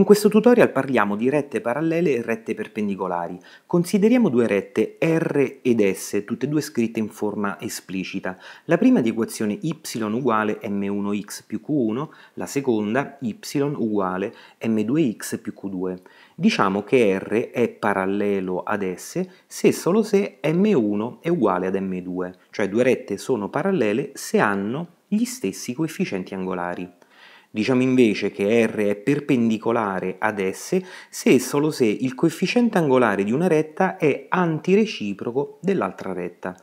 Con questo tutorial parliamo di rette parallele e rette perpendicolari. Consideriamo due rette R ed S, tutte e due scritte in forma esplicita. La prima di equazione y uguale m1x più q1, la seconda y uguale m2x più q2. Diciamo che R è parallelo ad S se e solo se m1 è uguale ad m2, cioè due rette sono parallele se hanno gli stessi coefficienti angolari. Diciamo invece che R è perpendicolare ad S se e solo se il coefficiente angolare di una retta è antireciproco dell'altra retta.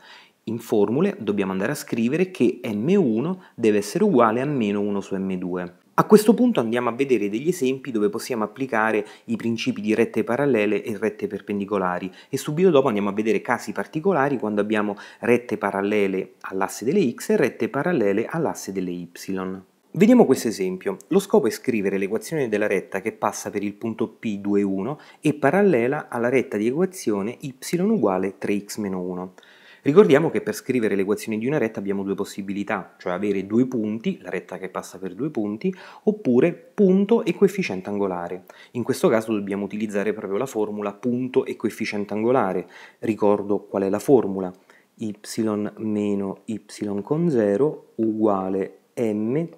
In formule dobbiamo andare a scrivere che m1 deve essere uguale a meno 1 su m2. A questo punto andiamo a vedere degli esempi dove possiamo applicare i principi di rette parallele e rette perpendicolari e subito dopo andiamo a vedere casi particolari quando abbiamo rette parallele all'asse delle x e rette parallele all'asse delle y. Vediamo questo esempio. Lo scopo è scrivere l'equazione della retta che passa per il punto P21 e parallela alla retta di equazione y uguale 3x-1. Ricordiamo che per scrivere l'equazione di una retta abbiamo due possibilità, cioè avere due punti, la retta che passa per due punti, oppure punto e coefficiente angolare. In questo caso dobbiamo utilizzare proprio la formula punto e coefficiente angolare. Ricordo qual è la formula y meno y con 0 uguale m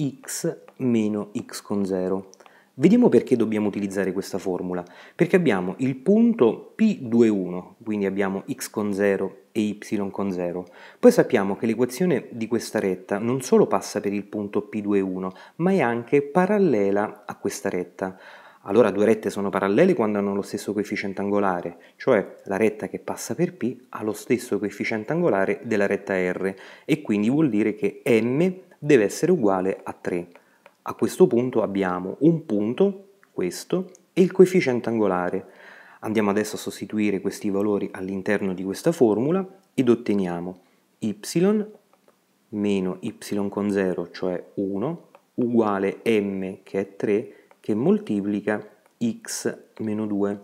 x meno x con 0. Vediamo perché dobbiamo utilizzare questa formula. Perché abbiamo il punto P21, quindi abbiamo x con 0 e y con 0. Poi sappiamo che l'equazione di questa retta non solo passa per il punto P21, ma è anche parallela a questa retta. Allora due rette sono parallele quando hanno lo stesso coefficiente angolare, cioè la retta che passa per P ha lo stesso coefficiente angolare della retta R e quindi vuol dire che M deve essere uguale a 3. A questo punto abbiamo un punto, questo, e il coefficiente angolare. Andiamo adesso a sostituire questi valori all'interno di questa formula ed otteniamo y meno y con 0, cioè 1, uguale m che è 3, che moltiplica x meno 2.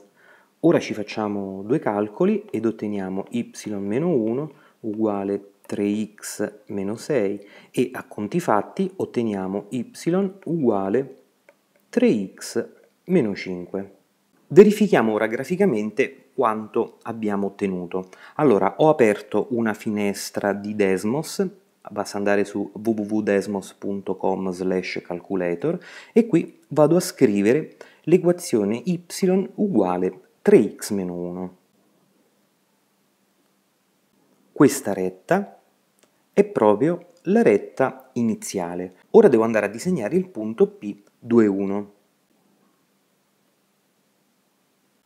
Ora ci facciamo due calcoli ed otteniamo y meno 1 uguale 3x meno 6 e a conti fatti otteniamo y uguale 3x meno 5. Verifichiamo ora graficamente quanto abbiamo ottenuto. Allora, ho aperto una finestra di Desmos, basta andare su www.desmos.com slash calculator e qui vado a scrivere l'equazione y uguale 3x-1. meno questa retta è proprio la retta iniziale. Ora devo andare a disegnare il punto P21.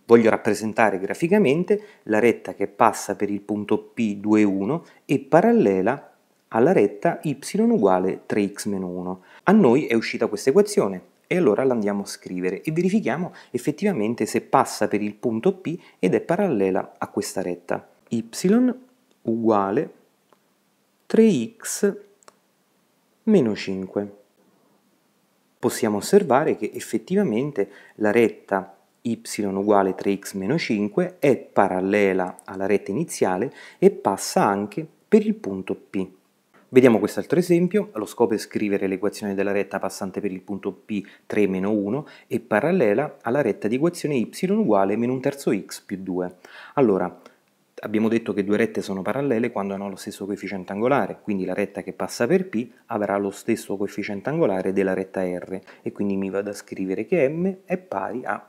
Voglio rappresentare graficamente la retta che passa per il punto P21 e parallela alla retta y uguale 3x-1. A noi è uscita questa equazione e allora la andiamo a scrivere e verifichiamo effettivamente se passa per il punto P ed è parallela a questa retta. y uguale 3x meno 5. Possiamo osservare che effettivamente la retta y uguale 3x meno 5 è parallela alla retta iniziale e passa anche per il punto P. Vediamo quest'altro esempio, lo scopo è scrivere l'equazione della retta passante per il punto P 3 meno 1 e parallela alla retta di equazione y uguale meno un terzo x più 2. Allora, Abbiamo detto che due rette sono parallele quando hanno lo stesso coefficiente angolare, quindi la retta che passa per P avrà lo stesso coefficiente angolare della retta R e quindi mi vado a scrivere che M è pari a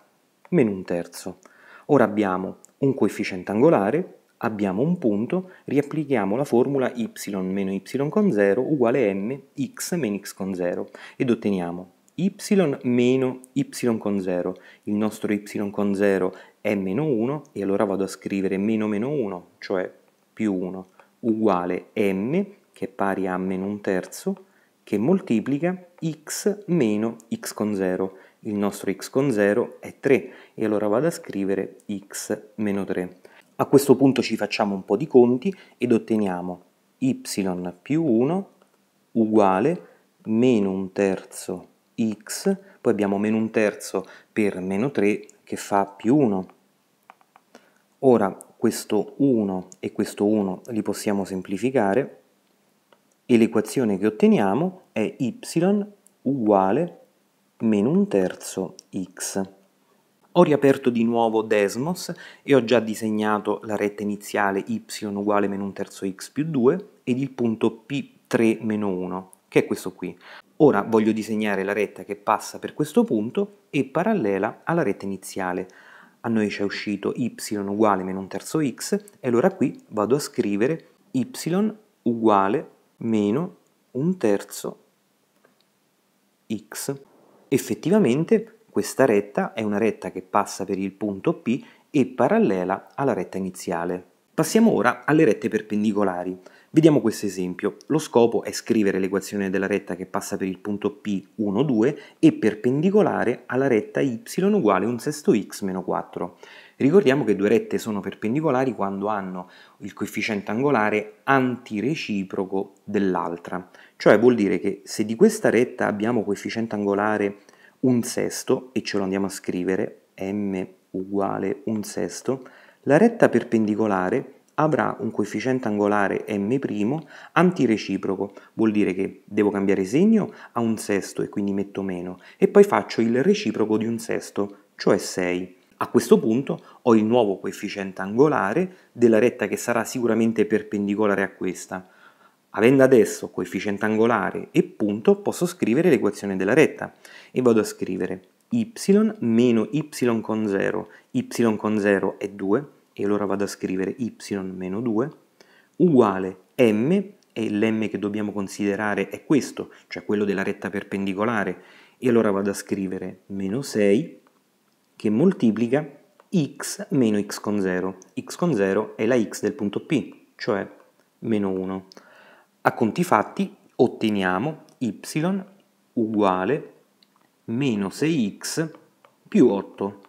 meno un terzo. Ora abbiamo un coefficiente angolare, abbiamo un punto, riapplichiamo la formula y meno y con 0 uguale m x meno x con 0 ed otteniamo y meno y con 0. Il nostro y con 0 è meno 1 e allora vado a scrivere meno meno 1, cioè più 1, uguale m che è pari a meno un terzo che moltiplica x meno x con 0. Il nostro x con 0 è 3 e allora vado a scrivere x meno 3. A questo punto ci facciamo un po' di conti ed otteniamo y più 1 uguale meno un terzo x, poi abbiamo meno un terzo per meno 3 che fa più 1. Ora questo 1 e questo 1 li possiamo semplificare e l'equazione che otteniamo è y uguale meno un terzo x. Ho riaperto di nuovo Desmos e ho già disegnato la retta iniziale y uguale meno un terzo x più 2 ed il punto P3 meno 1, che è questo qui. Ora voglio disegnare la retta che passa per questo punto e parallela alla retta iniziale. A noi ci è uscito y uguale meno un terzo x e allora qui vado a scrivere y uguale meno un terzo x. Effettivamente questa retta è una retta che passa per il punto P e parallela alla retta iniziale. Passiamo ora alle rette perpendicolari. Vediamo questo esempio. Lo scopo è scrivere l'equazione della retta che passa per il punto P 1, 2 e perpendicolare alla retta y uguale 1 sesto x meno 4. Ricordiamo che due rette sono perpendicolari quando hanno il coefficiente angolare antireciproco dell'altra, cioè vuol dire che se di questa retta abbiamo coefficiente angolare 1 sesto e ce lo andiamo a scrivere m uguale 1 sesto, la retta perpendicolare avrà un coefficiente angolare m' antireciproco, vuol dire che devo cambiare segno a un sesto e quindi metto meno, e poi faccio il reciproco di un sesto, cioè 6. A questo punto ho il nuovo coefficiente angolare della retta che sarà sicuramente perpendicolare a questa. Avendo adesso coefficiente angolare e punto, posso scrivere l'equazione della retta e vado a scrivere y meno y con 0, y con 0 è 2, e allora vado a scrivere y-2 uguale m e l'm che dobbiamo considerare è questo, cioè quello della retta perpendicolare e allora vado a scrivere meno 6 che moltiplica x meno x con 0 x con 0 è la x del punto P cioè meno 1 a conti fatti otteniamo y uguale meno 6x più 8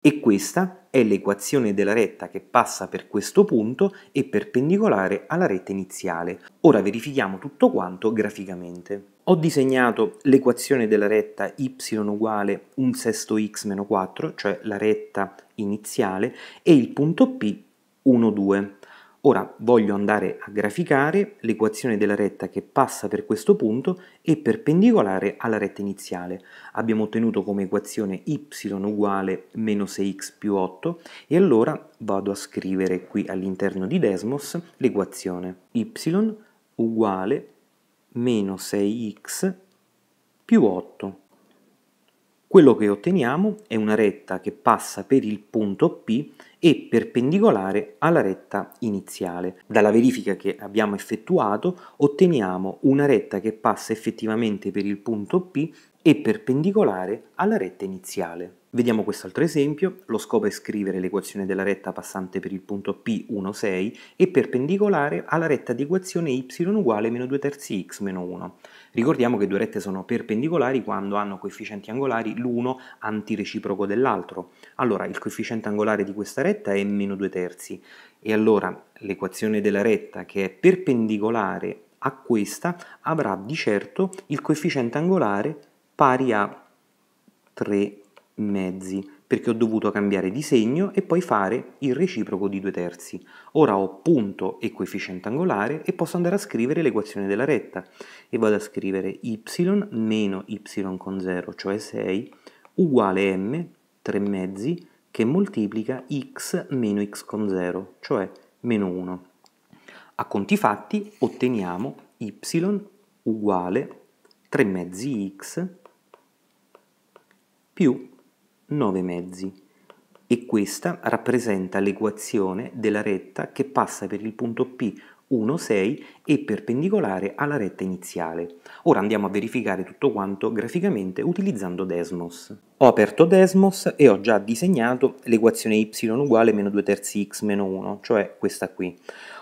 e questa è l'equazione della retta che passa per questo punto e perpendicolare alla retta iniziale. Ora verifichiamo tutto quanto graficamente. Ho disegnato l'equazione della retta y uguale 1 sesto x meno 4, cioè la retta iniziale, e il punto P 1, 2. Ora voglio andare a graficare l'equazione della retta che passa per questo punto e perpendicolare alla retta iniziale. Abbiamo ottenuto come equazione y uguale meno 6x più 8 e allora vado a scrivere qui all'interno di Desmos l'equazione y uguale meno 6x più 8. Quello che otteniamo è una retta che passa per il punto P e perpendicolare alla retta iniziale. Dalla verifica che abbiamo effettuato otteniamo una retta che passa effettivamente per il punto P e perpendicolare alla retta iniziale. Vediamo quest'altro esempio, lo scopo è scrivere l'equazione della retta passante per il punto P16 e perpendicolare alla retta di equazione y uguale meno 2 terzi x meno 1. Ricordiamo che due rette sono perpendicolari quando hanno coefficienti angolari l'uno antireciproco dell'altro. Allora il coefficiente angolare di questa retta è meno 2 terzi e allora l'equazione della retta che è perpendicolare a questa avrà di certo il coefficiente angolare pari a 3 mezzi perché ho dovuto cambiare di segno e poi fare il reciproco di 2 terzi. Ora ho punto e coefficiente angolare e posso andare a scrivere l'equazione della retta e vado a scrivere y meno y con 0, cioè 6, uguale m, 3 mezzi, che moltiplica x meno x con 0, cioè meno 1. A conti fatti otteniamo y uguale 3 mezzi x più 9 mezzi e questa rappresenta l'equazione della retta che passa per il punto P 1,6 e perpendicolare alla retta iniziale. Ora andiamo a verificare tutto quanto graficamente utilizzando Desmos. Ho aperto Desmos e ho già disegnato l'equazione y uguale meno 2 terzi x meno 1, cioè questa qui.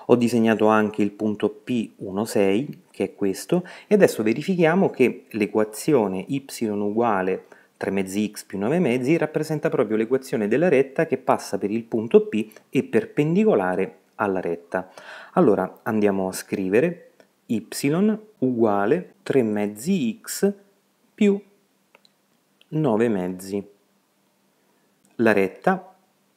Ho disegnato anche il punto P16, che è questo, e adesso verifichiamo che l'equazione y uguale 3 mezzi x più 9 mezzi rappresenta proprio l'equazione della retta che passa per il punto P e perpendicolare alla retta. Allora andiamo a scrivere y uguale 3 mezzi x più 9 mezzi. La retta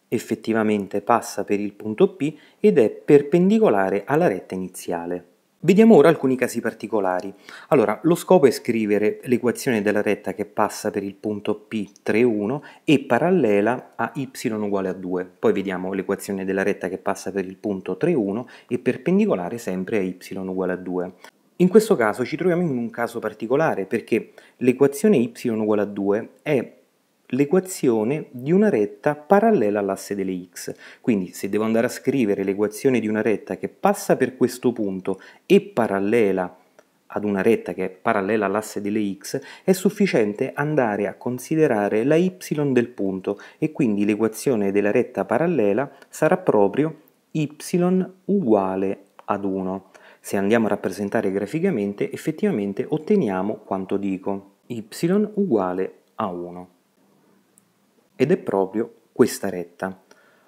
effettivamente passa per il punto P ed è perpendicolare alla retta iniziale. Vediamo ora alcuni casi particolari. Allora, lo scopo è scrivere l'equazione della retta che passa per il punto P31 e parallela a y uguale a 2. Poi vediamo l'equazione della retta che passa per il punto 31 e perpendicolare sempre a y uguale a 2. In questo caso ci troviamo in un caso particolare perché l'equazione y uguale a 2 è l'equazione di una retta parallela all'asse delle x. Quindi se devo andare a scrivere l'equazione di una retta che passa per questo punto e parallela ad una retta che è parallela all'asse delle x, è sufficiente andare a considerare la y del punto e quindi l'equazione della retta parallela sarà proprio y uguale ad 1. Se andiamo a rappresentare graficamente, effettivamente otteniamo quanto dico, y uguale a 1 ed è proprio questa retta.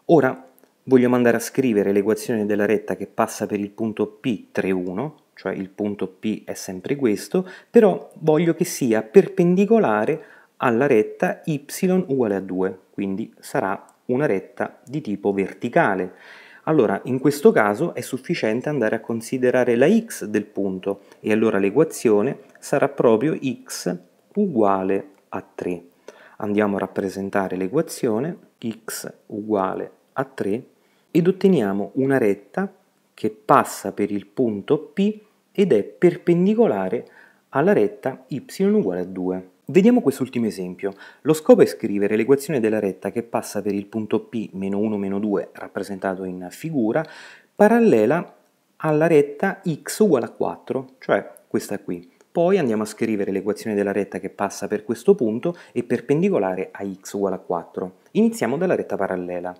Ora vogliamo andare a scrivere l'equazione della retta che passa per il punto P31, cioè il punto P è sempre questo, però voglio che sia perpendicolare alla retta y uguale a 2, quindi sarà una retta di tipo verticale. Allora, in questo caso è sufficiente andare a considerare la x del punto e allora l'equazione sarà proprio x uguale a 3. Andiamo a rappresentare l'equazione x uguale a 3 ed otteniamo una retta che passa per il punto P ed è perpendicolare alla retta y uguale a 2. Vediamo quest'ultimo esempio. Lo scopo è scrivere l'equazione della retta che passa per il punto P meno 1 meno 2 rappresentato in figura parallela alla retta x uguale a 4, cioè questa qui. Poi andiamo a scrivere l'equazione della retta che passa per questo punto e perpendicolare a x uguale a 4. Iniziamo dalla retta parallela.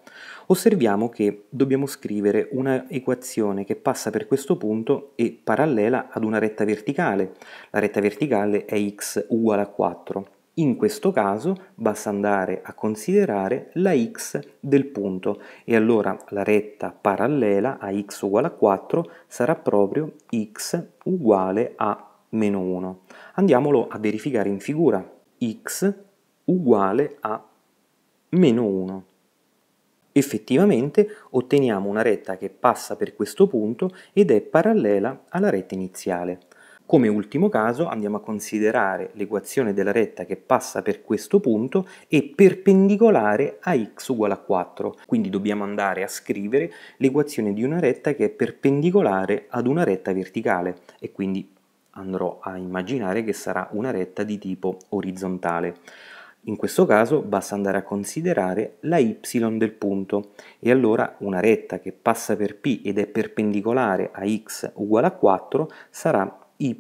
Osserviamo che dobbiamo scrivere un'equazione che passa per questo punto e parallela ad una retta verticale. La retta verticale è x uguale a 4. In questo caso basta andare a considerare la x del punto e allora la retta parallela a x uguale a 4 sarà proprio x uguale a meno 1. Andiamolo a verificare in figura x uguale a meno 1. Effettivamente otteniamo una retta che passa per questo punto ed è parallela alla retta iniziale. Come ultimo caso andiamo a considerare l'equazione della retta che passa per questo punto e perpendicolare a x uguale a 4, quindi dobbiamo andare a scrivere l'equazione di una retta che è perpendicolare ad una retta verticale e quindi andrò a immaginare che sarà una retta di tipo orizzontale. In questo caso basta andare a considerare la y del punto e allora una retta che passa per P ed è perpendicolare a x uguale a 4 sarà y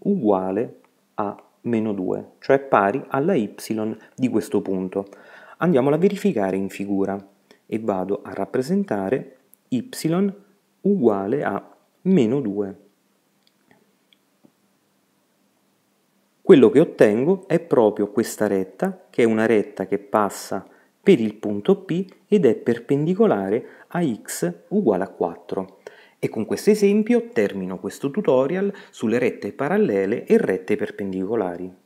uguale a meno 2, cioè pari alla y di questo punto. Andiamola a verificare in figura e vado a rappresentare y uguale a meno 2. quello che ottengo è proprio questa retta, che è una retta che passa per il punto P ed è perpendicolare a x uguale a 4. E con questo esempio termino questo tutorial sulle rette parallele e rette perpendicolari.